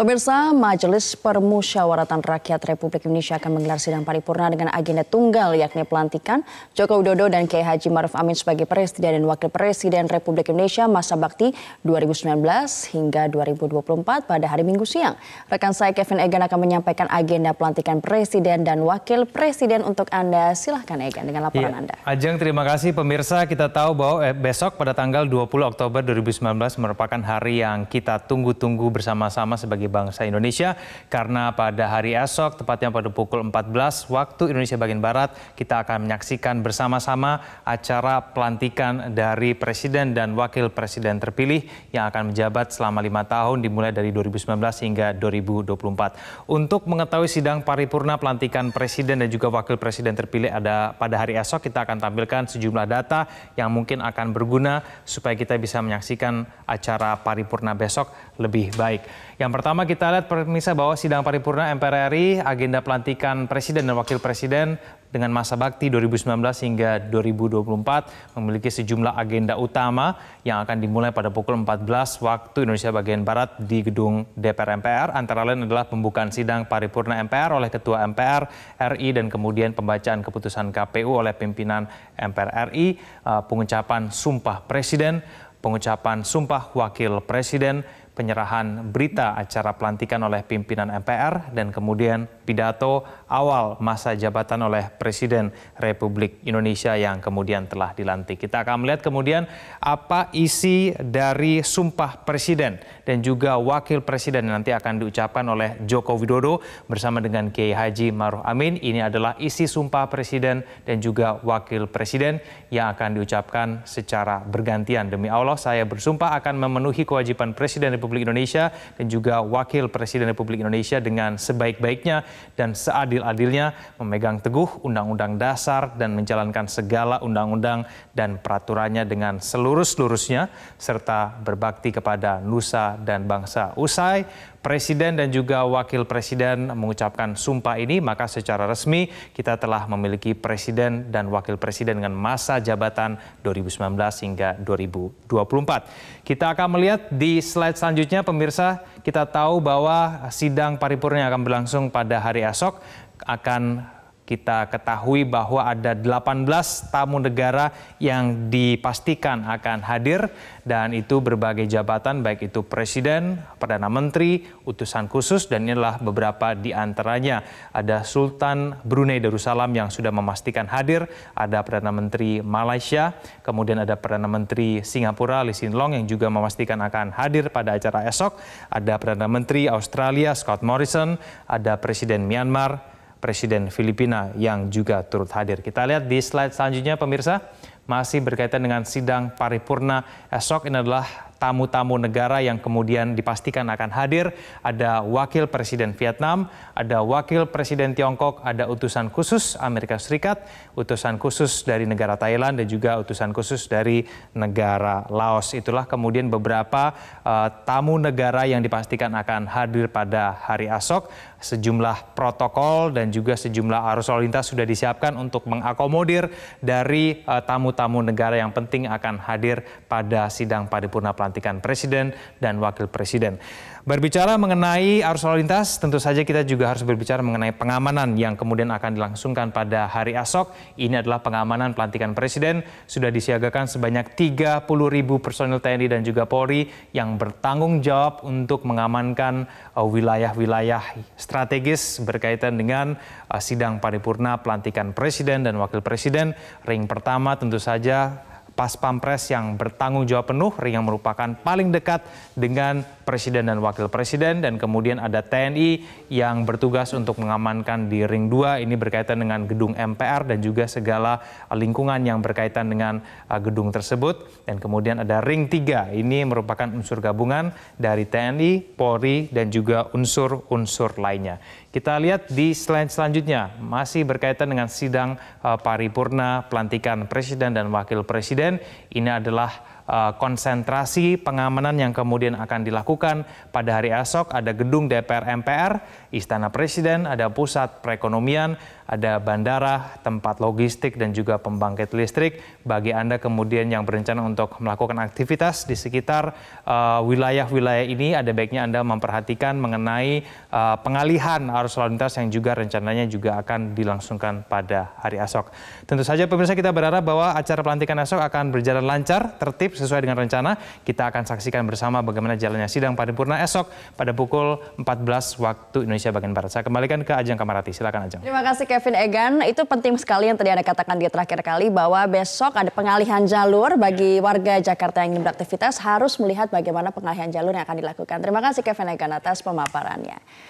Pemirsa, Majelis Permusyawaratan Rakyat Republik Indonesia akan menggelar sidang paripurna dengan agenda tunggal yakni pelantikan Joko Widodo dan Kiai Haji Maruf Amin sebagai Presiden dan Wakil Presiden Republik Indonesia masa bakti 2019 hingga 2024 pada hari Minggu siang. Rekan saya Kevin Egan akan menyampaikan agenda pelantikan Presiden dan Wakil Presiden untuk Anda. Silahkan Egan dengan laporan ya. Anda. Ajeng, terima kasih pemirsa. Kita tahu bahwa eh, besok pada tanggal 20 Oktober 2019 merupakan hari yang kita tunggu-tunggu bersama-sama sebagai bangsa Indonesia karena pada hari esok, tepatnya pada pukul 14 waktu Indonesia bagian Barat, kita akan menyaksikan bersama-sama acara pelantikan dari Presiden dan Wakil Presiden terpilih yang akan menjabat selama lima tahun dimulai dari 2019 hingga 2024. Untuk mengetahui sidang paripurna pelantikan Presiden dan juga Wakil Presiden terpilih ada pada hari esok, kita akan tampilkan sejumlah data yang mungkin akan berguna supaya kita bisa menyaksikan acara paripurna besok lebih baik. Yang pertama Pertama kita lihat pemirsa bahwa sidang paripurna MPR RI agenda pelantikan presiden dan wakil presiden dengan masa bakti 2019 hingga 2024 memiliki sejumlah agenda utama yang akan dimulai pada pukul 14 waktu Indonesia bagian Barat di gedung DPR MPR antara lain adalah pembukaan sidang paripurna MPR oleh ketua MPR RI dan kemudian pembacaan keputusan KPU oleh pimpinan MPR RI, eh, pengucapan sumpah presiden, pengucapan sumpah wakil presiden penyerahan berita acara pelantikan oleh pimpinan MPR dan kemudian pidato awal masa jabatan oleh Presiden Republik Indonesia yang kemudian telah dilantik. Kita akan melihat kemudian apa isi dari sumpah Presiden dan juga Wakil Presiden yang nanti akan diucapkan oleh Joko Widodo bersama dengan Kiai Haji Maruf Amin. Ini adalah isi sumpah Presiden dan juga Wakil Presiden yang akan diucapkan secara bergantian. Demi Allah saya bersumpah akan memenuhi kewajiban Presiden Republik Republik Indonesia dan juga Wakil Presiden Republik Indonesia dengan sebaik-baiknya dan seadil-adilnya memegang teguh Undang-Undang Dasar dan menjalankan segala undang-undang dan peraturannya dengan seluruh seluruhnya serta berbakti kepada nusa dan bangsa. Usai Presiden dan juga Wakil Presiden mengucapkan sumpah ini, maka secara resmi kita telah memiliki Presiden dan Wakil Presiden dengan masa jabatan 2019 hingga 2024. Kita akan melihat di slide selanjutnya pemirsa, kita tahu bahwa sidang paripurna akan berlangsung pada hari esok akan kita ketahui bahwa ada 18 tamu negara yang dipastikan akan hadir dan itu berbagai jabatan baik itu presiden, perdana menteri, utusan khusus dan inilah beberapa di antaranya. Ada Sultan Brunei Darussalam yang sudah memastikan hadir, ada perdana menteri Malaysia, kemudian ada perdana menteri Singapura Lee Sin Long yang juga memastikan akan hadir pada acara esok, ada perdana menteri Australia Scott Morrison, ada presiden Myanmar Presiden Filipina yang juga turut hadir. Kita lihat di slide selanjutnya pemirsa, masih berkaitan dengan sidang paripurna esok ini adalah tamu-tamu negara yang kemudian dipastikan akan hadir. Ada Wakil Presiden Vietnam, ada Wakil Presiden Tiongkok, ada utusan khusus Amerika Serikat, utusan khusus dari negara Thailand, dan juga utusan khusus dari negara Laos. Itulah kemudian beberapa uh, tamu negara yang dipastikan akan hadir pada hari esok. Sejumlah protokol dan juga sejumlah arus lalu lintas sudah disiapkan untuk mengakomodir dari eh, tamu-tamu uh, negara yang penting akan hadir pada sidang paripurna pelantikan pelantikan presiden dan wakil presiden. Berbicara mengenai arus lalu lintas, tentu saja kita juga harus berbicara mengenai pengamanan yang kemudian akan dilangsungkan pada hari esok. Ini adalah pengamanan pelantikan presiden sudah disiagakan sebanyak 30 ribu personil TNI dan juga Polri yang bertanggung jawab untuk mengamankan uh, wilayah-wilayah strategis berkaitan dengan uh, sidang paripurna pelantikan presiden dan wakil presiden ring pertama tentu saja Pas Pampres yang bertanggung jawab penuh yang merupakan paling dekat dengan presiden dan wakil presiden dan kemudian ada TNI yang bertugas untuk mengamankan di ring 2 ini berkaitan dengan gedung MPR dan juga segala lingkungan yang berkaitan dengan uh, gedung tersebut dan kemudian ada ring 3 ini merupakan unsur gabungan dari TNI, Polri dan juga unsur-unsur lainnya. Kita lihat di slide selanjutnya masih berkaitan dengan sidang uh, paripurna pelantikan presiden dan wakil presiden ini adalah Eh, konsentrasi pengamanan yang kemudian akan dilakukan pada hari esok ada gedung DPR MPR, Istana Presiden, ada pusat perekonomian, ada bandara, tempat logistik dan juga pembangkit listrik bagi Anda kemudian yang berencana untuk melakukan aktivitas di sekitar eh, wilayah-wilayah uh, ini ada baiknya Anda memperhatikan mengenai uh, pengalihan arus lalu lintas yang juga rencananya juga akan dilangsungkan pada hari esok. Tentu saja pemirsa kita berharap bahwa acara pelantikan esok akan berjalan lancar, tertib sesuai dengan rencana, kita akan saksikan bersama bagaimana jalannya sidang paripurna esok pada pukul 14 waktu Indonesia bagian Barat. Saya kembalikan ke Ajeng Kamarati. Silakan Ajeng. Terima kasih Kevin Egan. Itu penting sekali yang tadi Anda katakan di terakhir kali bahwa besok ada pengalihan jalur bagi ya. warga Jakarta yang ingin beraktivitas harus melihat bagaimana pengalihan jalur yang akan dilakukan. Terima kasih Kevin Egan atas pemaparannya.